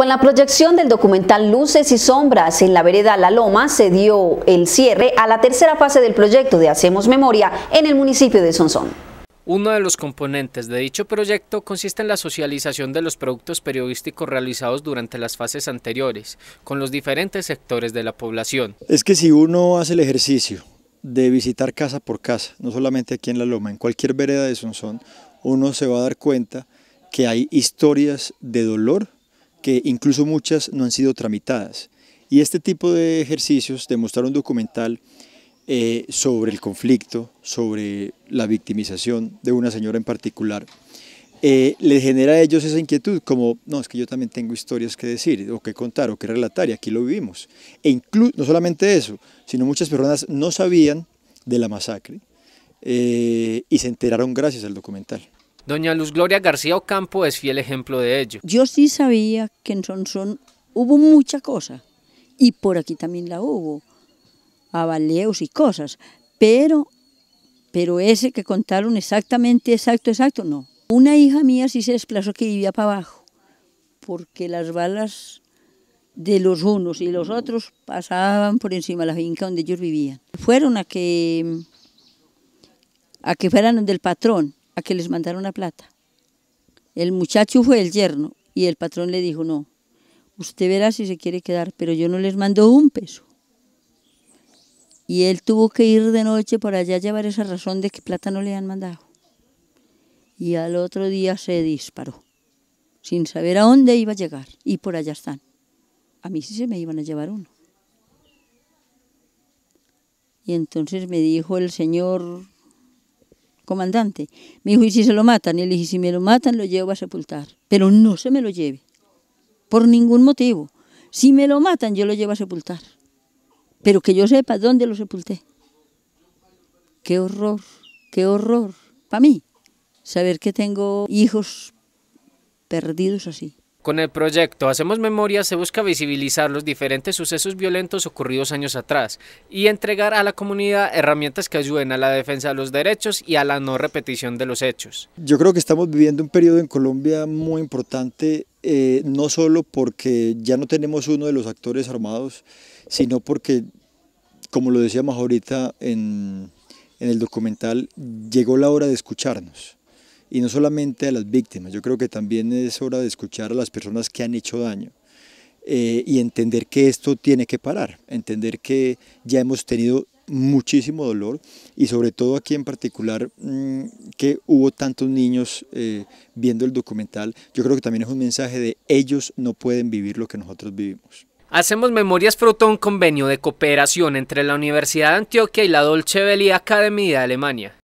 Con la proyección del documental Luces y Sombras en la vereda La Loma se dio el cierre a la tercera fase del proyecto de Hacemos Memoria en el municipio de Sonsón. Uno de los componentes de dicho proyecto consiste en la socialización de los productos periodísticos realizados durante las fases anteriores con los diferentes sectores de la población. Es que si uno hace el ejercicio de visitar casa por casa, no solamente aquí en La Loma, en cualquier vereda de Sonsón, uno se va a dar cuenta que hay historias de dolor, que incluso muchas no han sido tramitadas. Y este tipo de ejercicios de mostrar un documental eh, sobre el conflicto, sobre la victimización de una señora en particular, eh, le genera a ellos esa inquietud, como, no, es que yo también tengo historias que decir, o que contar, o que relatar, y aquí lo vivimos. E incluso, no solamente eso, sino muchas personas no sabían de la masacre eh, y se enteraron gracias al documental. Doña Luz Gloria García Ocampo es fiel ejemplo de ello. Yo sí sabía que en Sonsón hubo mucha cosa y por aquí también la hubo, avaleos y cosas, pero, pero ese que contaron exactamente, exacto, exacto, no. Una hija mía sí se desplazó que vivía para abajo, porque las balas de los unos y los otros pasaban por encima de la finca donde ellos vivían. Fueron a que, a que fueran del patrón, que les mandara una plata. El muchacho fue el yerno y el patrón le dijo, no, usted verá si se quiere quedar, pero yo no les mando un peso. Y él tuvo que ir de noche por allá a llevar esa razón de que plata no le han mandado. Y al otro día se disparó, sin saber a dónde iba a llegar. Y por allá están. A mí sí se me iban a llevar uno. Y entonces me dijo el señor comandante. Me dijo, ¿y si se lo matan? Y le dije, si me lo matan, lo llevo a sepultar. Pero no se me lo lleve, por ningún motivo. Si me lo matan, yo lo llevo a sepultar. Pero que yo sepa dónde lo sepulté. Qué horror, qué horror para mí saber que tengo hijos perdidos así. Con el proyecto Hacemos Memoria se busca visibilizar los diferentes sucesos violentos ocurridos años atrás y entregar a la comunidad herramientas que ayuden a la defensa de los derechos y a la no repetición de los hechos. Yo creo que estamos viviendo un periodo en Colombia muy importante, eh, no solo porque ya no tenemos uno de los actores armados, sino porque, como lo decíamos ahorita en el documental, llegó la hora de escucharnos y no solamente a las víctimas, yo creo que también es hora de escuchar a las personas que han hecho daño. Eh, y entender que esto tiene que parar, entender que ya hemos tenido muchísimo dolor y sobre todo aquí en particular mm, que hubo tantos niños eh, viendo el documental, yo creo que también es un mensaje de ellos no pueden vivir lo que nosotros vivimos. Hacemos Memorias de un convenio de cooperación entre la Universidad de Antioquia y la Dolce Academy de Alemania.